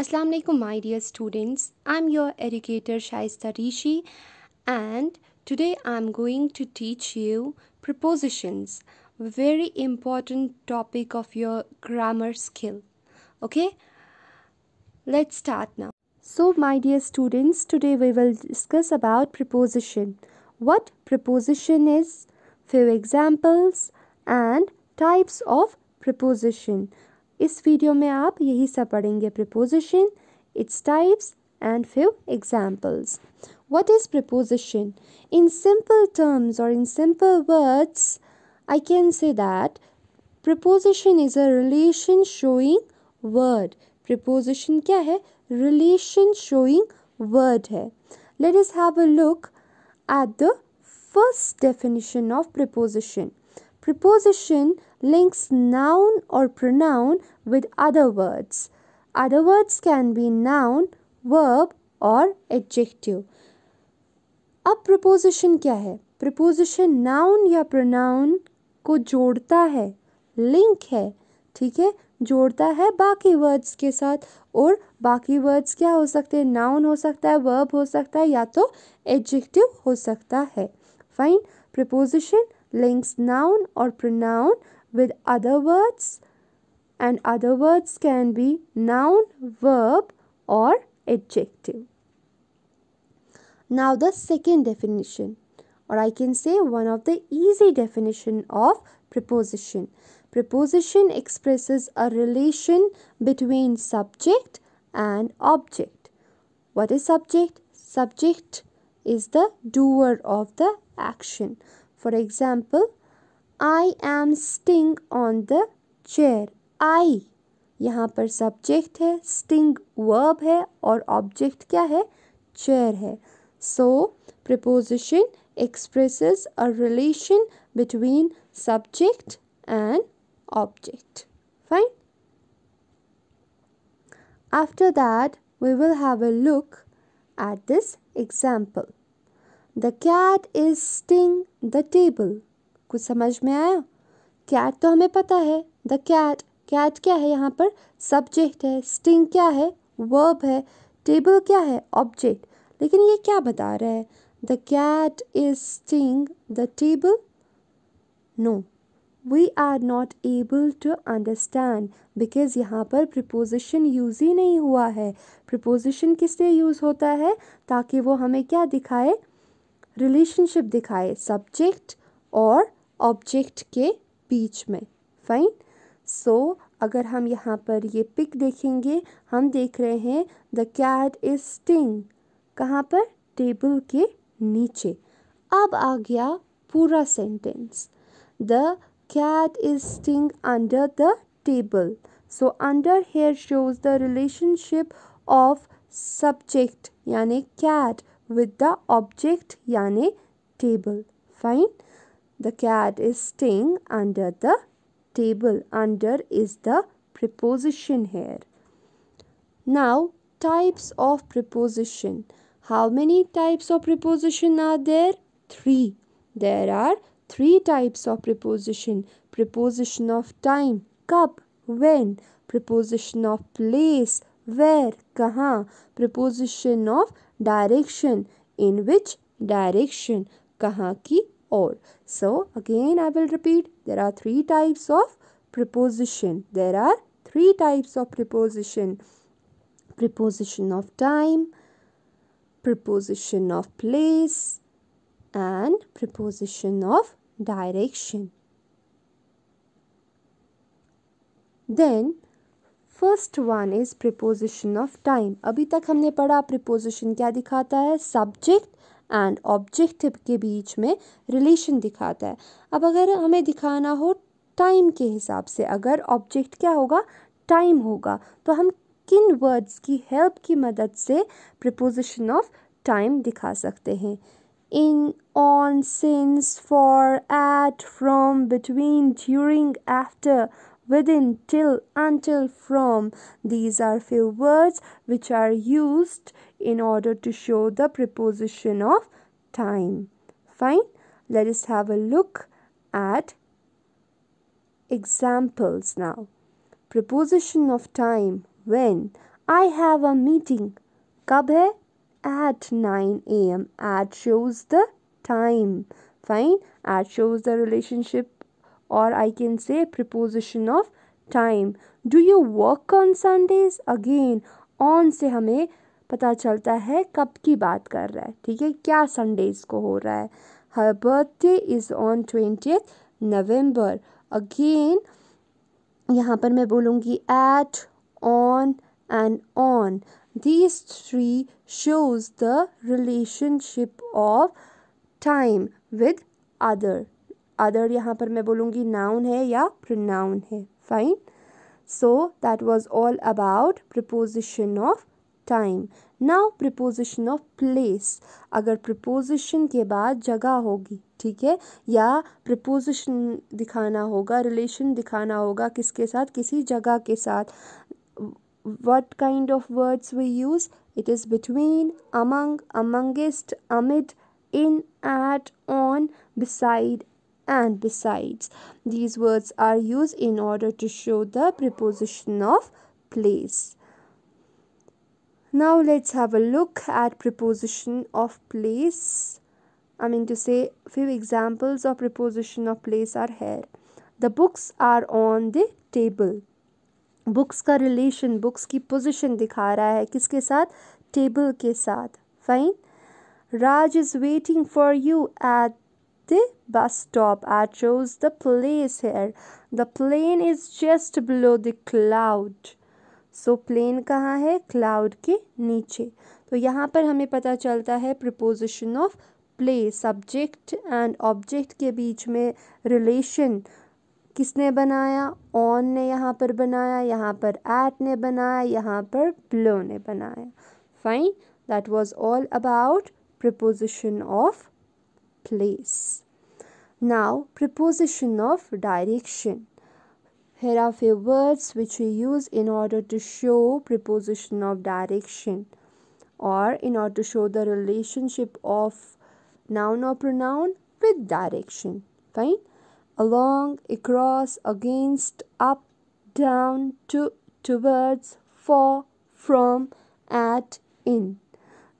Assalamu alaikum my dear students I'm your educator Shaista Rishi and today I'm going to teach you prepositions very important topic of your grammar skill okay let's start now so my dear students today we will discuss about preposition what preposition is few examples and types of preposition इस video में आप यही सब पढ़ेंगे preposition its types and few examples what is preposition in simple terms और in simple words I can say that preposition is a relation showing word preposition क्या है relation showing word है let is have a look at the first definition of preposition preposition links noun or pronoun with other words. Other words can be noun, verb और adjective अब preposition क्या है preposition noun या pronoun को जोड़ता है link है ठीक है जोड़ता है बाकी वर्ड्स के साथ और बाकी वर्ड्स क्या हो सकते हैं नाउन हो सकता है वर्ब हो सकता है या तो एडजेक्टिव हो सकता है फाइन प्रपोजिशन लिंक्स नाउन और pronoun with other words and other words can be noun, verb or adjective. Now the second definition or I can say one of the easy definition of preposition. Preposition expresses a relation between subject and object. What is subject? Subject is the doer of the action. For example, I am sitting on the chair. I. यहाँ पर subject है sting verb है और object क्या है Chair है So preposition expresses a relation between subject and object. Fine. After that, we will have a look at this example. The cat is sting the table. कुछ समझ में आया कैट तो हमें पता है द कैट कैट क्या है यहाँ पर सब्जेक्ट है स्टिंग क्या है वर्ब है टेबल क्या है ऑब्जेक्ट लेकिन ये क्या बता रहा है the cat is sitting the table no we are not able to understand because यहाँ पर प्रिपोजिशन यूज़ ही नहीं हुआ है प्रिपोजिशन किस लिए यूज़ होता है ताकि वो हमें क्या दिखाए रिलेशनशिप दिखाए सब्जेक्ट और ऑब्जेक्ट के बीच में फाइन सो so, अगर हम यहाँ पर ये पिक देखेंगे हम देख रहे हैं द कैट इज स्टिंग कहाँ पर टेबल के नीचे अब आ गया पूरा sentence the cat is sitting under the table so under here shows the relationship of subject यानि कैट विद द ऑब्जेक्ट यानि table fine The cat is staying under the table. Under is the preposition here. Now, types of preposition. How many types of preposition are there? Three. There are three types of preposition. Preposition of time, cup, when preposition of place where kahan preposition of direction in which direction kahan ki or. So again I will repeat there are three types of preposition. There are three types of preposition. Preposition of time, preposition of place and preposition of direction. Then First one is preposition of time. अभी तक हमने पढ़ा preposition क्या दिखाता है subject. And objective के बीच में relation दिखाता है अब अगर हमें दिखाना हो टाइम के हिसाब से अगर ऑब्जेक्ट क्या होगा टाइम होगा तो हम किन वर्ड्स की हेल्प की मदद से प्रपोजिशन ऑफ टाइम दिखा सकते हैं in on since for at from between during after within, till, until, from. These are few words which are used in order to show the preposition of time. Fine. Let us have a look at examples now. Preposition of time when I have a meeting. Kab hai? At 9 a.m. At shows the time. Fine. At shows the relationship or I can say preposition of time. Do you work on Sundays? Again, on se hame pata chalta hai kab ki baat kar raha hai theek hai kya sundays ko ho raha hai her birthday is on 20th november again yahan par main bolungi at on and on these three shows the relationship of time with other other यहाँ पर मैं बोलूँगी noun है या pronoun है fine so that was all about preposition of time now preposition of place अगर preposition के बाद जगह होगी ठीक है या प्रपोजिशन दिखाना होगा रिलेशन दिखाना होगा किसके साथ किसी जगह के साथ what kind of words we use it is between among amongst amid in at on beside and besides. These words are used in order to show the preposition of place. Now let's have a look at preposition of place. I mean to say few examples of preposition of place are here. The books are on the table. Books ka relation, books ki position दिखा रहा है किसके साथ table के साथ fine Raj is waiting for you the bus stop I chose the place here the plane is just below the cloud so, plane कहाँ है Cloud के नीचे तो यहाँ पर हमें पता चलता है preposition of place. Subject and object के बीच में relation किसने बनाया ऑन ने यहाँ पर बनाया यहाँ पर एट ने बनाया यहाँ पर ब्लो ने बनाया fine that was all about preposition of place. Now, preposition of direction. Here are few words which we use in order to show preposition of direction or in order to show the relationship of noun or pronoun with direction. Fine. Along, across, against, up, down, to, towards, for, from, at, in.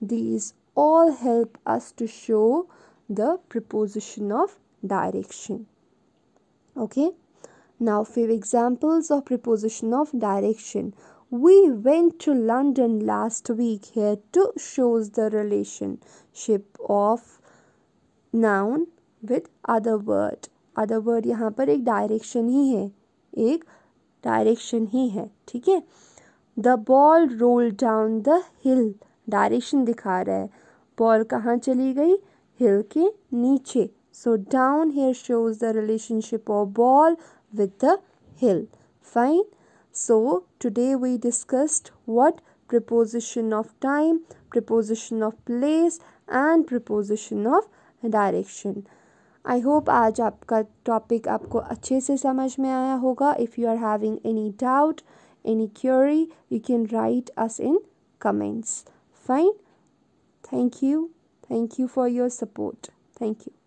These all help us to show the preposition of direction okay now few examples of preposition of direction we went to london last week here to shows the relationship of noun with other word other word yahan par ek direction hi hai ek direction hi hai theek hai the ball rolled down the hill direction dikha raha hai ball kahan chali gayi hill के नीचे so down here shows the relationship of ball with the hill fine so today we discussed what preposition of time preposition of place and preposition of direction I hope आज आपका topic आपको अच्छे से समझ में आया होगा if you are having any doubt any query you can write us in comments fine thank you Thank you for your support. Thank you.